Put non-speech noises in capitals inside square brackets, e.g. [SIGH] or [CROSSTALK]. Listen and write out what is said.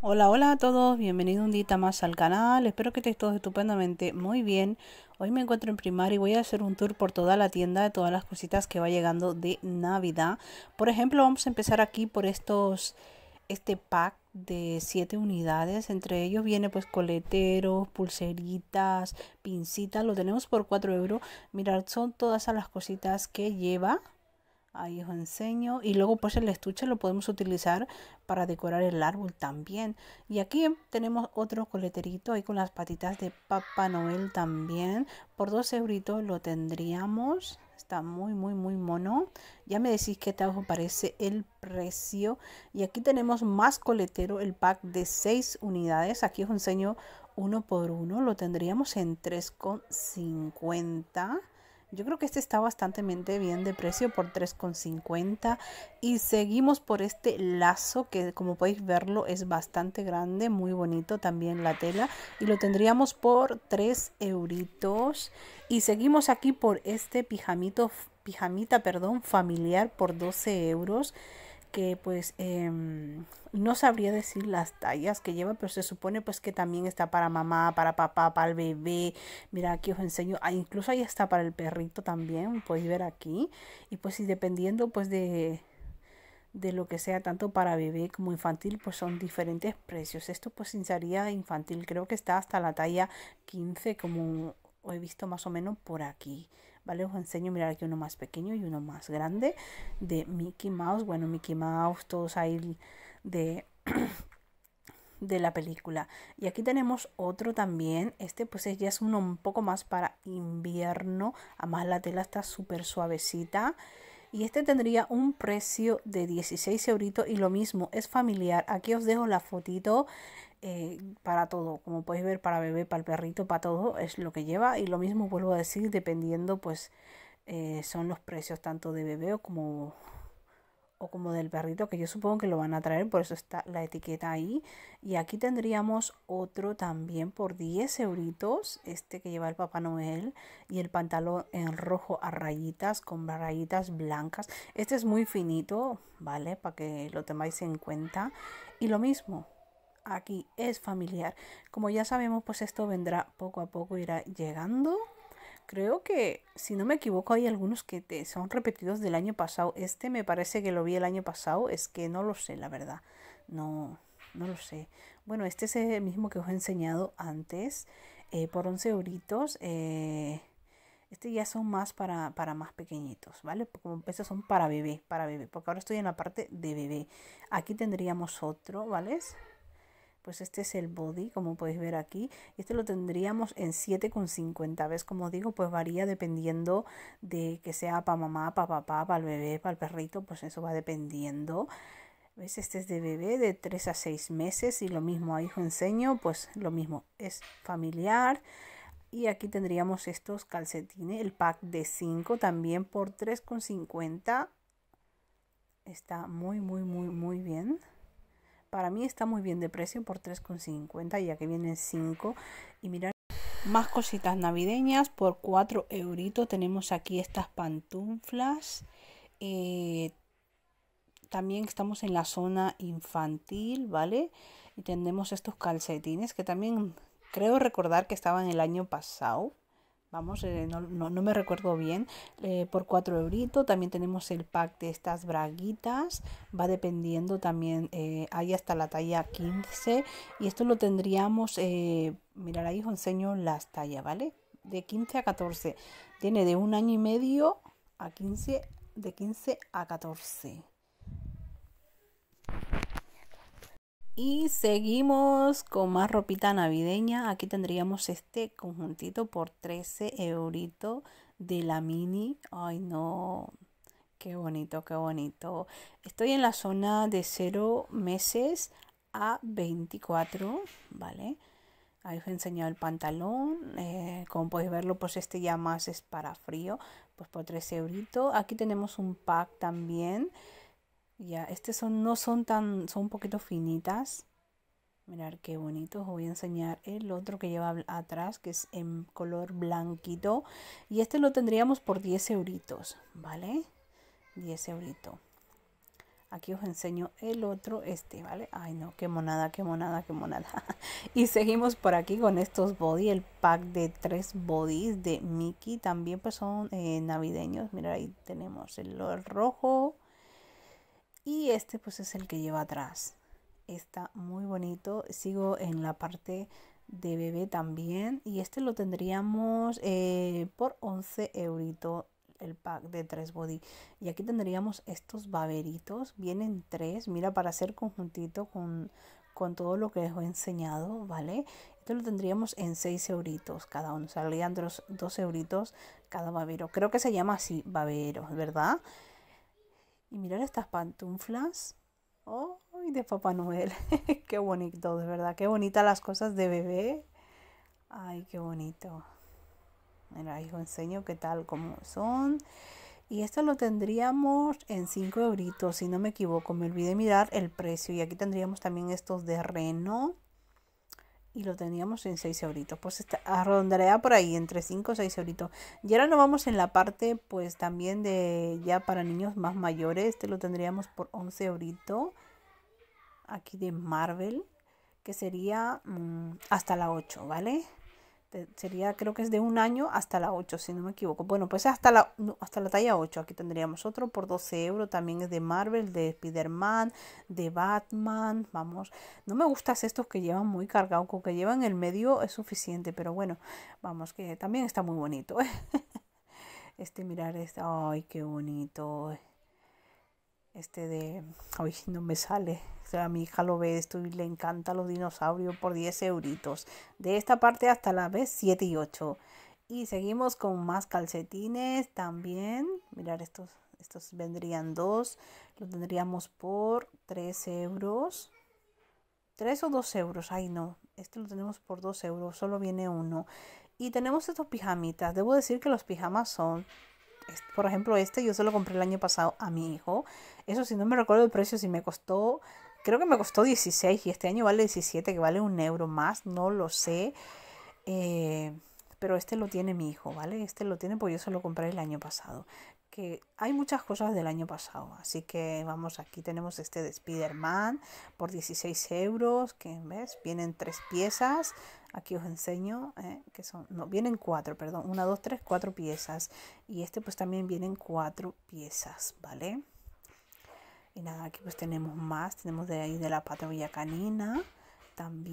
Hola, hola a todos, bienvenidos un día más al canal, espero que estéis todos estupendamente muy bien. Hoy me encuentro en primaria y voy a hacer un tour por toda la tienda de todas las cositas que va llegando de Navidad. Por ejemplo, vamos a empezar aquí por estos, este pack de 7 unidades, entre ellos viene pues coleteros, pulseritas, pincitas, lo tenemos por 4 euros. Mirad, son todas las cositas que lleva ahí os enseño y luego pues el estuche lo podemos utilizar para decorar el árbol también y aquí tenemos otro coleterito ahí con las patitas de Papá Noel también por dos euritos lo tendríamos está muy muy muy mono ya me decís qué tal os parece el precio y aquí tenemos más coletero el pack de 6 unidades aquí os enseño uno por uno lo tendríamos en 3,50 yo creo que este está bastante bien de precio por 3,50 y seguimos por este lazo que como podéis verlo es bastante grande, muy bonito también la tela y lo tendríamos por 3 euritos y seguimos aquí por este pijamito, pijamita perdón, familiar por 12 euros que pues em, no sabría decir las tallas que lleva, pero se supone pues que también está para mamá, para papá, para el bebé. Mira, aquí os enseño, ah, incluso ahí está para el perrito también, podéis ver aquí. Y pues dependiendo pues de, de lo que sea tanto para bebé como infantil pues son diferentes precios esto pues sin sería infantil creo que está hasta la talla 15 como he visto más o menos por aquí ¿vale? Os enseño, mirar aquí uno más pequeño y uno más grande de Mickey Mouse. Bueno, Mickey Mouse, todos ahí de... de la película. Y aquí tenemos otro también. Este pues este ya es uno un poco más para invierno. Además la tela está súper suavecita. Y este tendría un precio de 16 euritos y lo mismo, es familiar. Aquí os dejo la fotito eh, para todo, como podéis ver, para bebé, para el perrito, para todo, es lo que lleva. Y lo mismo vuelvo a decir, dependiendo, pues eh, son los precios tanto de bebé o como, o como del perrito, que yo supongo que lo van a traer, por eso está la etiqueta ahí. Y aquí tendríamos otro también por 10 euritos, este que lleva el Papá Noel, y el pantalón en rojo a rayitas, con rayitas blancas. Este es muy finito, ¿vale? Para que lo tengáis en cuenta. Y lo mismo, aquí es familiar. Como ya sabemos, pues esto vendrá poco a poco, irá llegando. Creo que, si no me equivoco, hay algunos que son repetidos del año pasado. Este me parece que lo vi el año pasado, es que no lo sé, la verdad. No, no lo sé. Bueno, este es el mismo que os he enseñado antes, eh, por 11 euritos. Eh, este ya son más para, para, más pequeñitos, ¿vale? Como estos son para bebé, para bebé, porque ahora estoy en la parte de bebé. Aquí tendríamos otro, ¿vale? pues este es el body como podéis ver aquí Este lo tendríamos en 7,50 ves como digo pues varía dependiendo de que sea para mamá para papá para el bebé para el perrito pues eso va dependiendo ¿Ves? Este es de bebé de 3 a 6 meses y lo mismo a hijo enseño, pues lo mismo, es familiar. Y aquí tendríamos estos calcetines, el pack de 5 también por 3,50. Está muy, muy, muy, muy bien. Para mí está muy bien de precio por 3,50 ya que vienen 5 y mirar más cositas navideñas por 4 euritos tenemos aquí estas pantuflas eh, también estamos en la zona infantil vale y tenemos estos calcetines que también creo recordar que estaban el año pasado Vamos, eh, no, me recuerdo bien, eh, por 4 euritos. También tenemos el pack de estas braguitas, va dependiendo también, eh, hay hasta la talla 15. Y esto lo tendríamos, mirar ahí os enseño las tallas, ¿vale? De 15 a 14. Tiene de un año y medio a 15, de 15 a 14. Y seguimos con más ropita navideña. Aquí tendríamos este conjuntito por 13 euritos de la mini. Ay, no. Qué bonito, qué bonito. Estoy en la zona de 0 meses a 24, ¿vale? Ahí os he enseñado el pantalón. Eh, como podéis verlo, pues este ya más es para frío. Pues por 13 euritos. Aquí tenemos un pack también. Ya, este son, no son tan, son un poquito finitas. Mirar qué bonito, os voy a enseñar el otro que lleva atrás, que es en color blanquito. Y este lo tendríamos por 10 euritos, ¿vale? 10 euritos. Aquí os enseño el otro, este, ¿vale? Ay, no, qué monada, qué monada, qué monada. [LAUGHS] y seguimos por aquí con estos body, el pack de tres bodies de Mickey. También pues son eh, navideños. Mira, ahí tenemos el rojo, y este pues es el que lleva atrás está muy bonito sigo en la parte de bebé también y este lo tendríamos eh, por 11 eurito el pack de tres body y aquí tendríamos estos baberitos vienen tres mira para hacer conjuntito con con todo lo que les he enseñado vale esto lo tendríamos en 6 euritos cada uno salían los 2 euritos cada babero creo que se llama así babero verdad y mirar estas pantuflas. ¡Oh! de Papá Noel! [LAUGHS] ¡Qué bonito, de verdad! ¡Qué bonitas las cosas de bebé! ¡Ay, qué bonito! Mira, ahí os enseño qué tal, cómo son. Y esto lo tendríamos en 5 euritos, si no me equivoco. Me olvidé mirar el precio. Y aquí tendríamos también estos de reno y lo teníamos en 6 euritos. Pues está, por ahí, entre 5 y 6 euritos. Y ahora nos vamos en la parte, pues también de ya para niños más mayores. Este lo tendríamos por 11 euritos. Aquí de Marvel, que sería mm, hasta la 8, ¿vale? sería creo que es de un año hasta la 8 si no me equivoco bueno pues hasta la hasta la talla 8 aquí tendríamos otro por 12 euros también es de Marvel de Spider-Man de Batman vamos no me gustan estos que llevan muy cargado con que llevan el medio es suficiente pero bueno vamos que también está muy bonito ¿eh? [LAUGHS] este mirar este ay qué bonito este de, hoy no me sale, o sea, a mi hija lo ve esto y le encanta los dinosaurios por 10 euritos. De esta parte hasta la vez 7 y 8. Y seguimos con más calcetines también. Mirar estos, estos vendrían dos. Lo tendríamos por 3 euros. 3 o 2 euros. Ay, no. Este lo tenemos por 2 euros. Solo viene uno. Y tenemos estos pijamitas. Debo decir que los pijamas son por ejemplo, este yo se lo compré el año pasado a mi hijo eso si no me recuerdo el precio, si me costó, creo que me costó 16 y este año vale 17, que vale un euro más, no lo sé. Eh, pero este lo tiene mi hijo, ¿vale? Este lo tiene porque yo se lo compré el año pasado. Que hay muchas cosas del año pasado, así que vamos, aquí tenemos este de Spider-Man por 16 euros, que ves, vienen tres piezas, aquí os enseño, ¿eh? que son, no, vienen cuatro, perdón, una, dos, tres, cuatro piezas, y este pues también vienen cuatro piezas, ¿vale? Y nada, aquí pues tenemos más, tenemos de ahí de la patrulla canina, también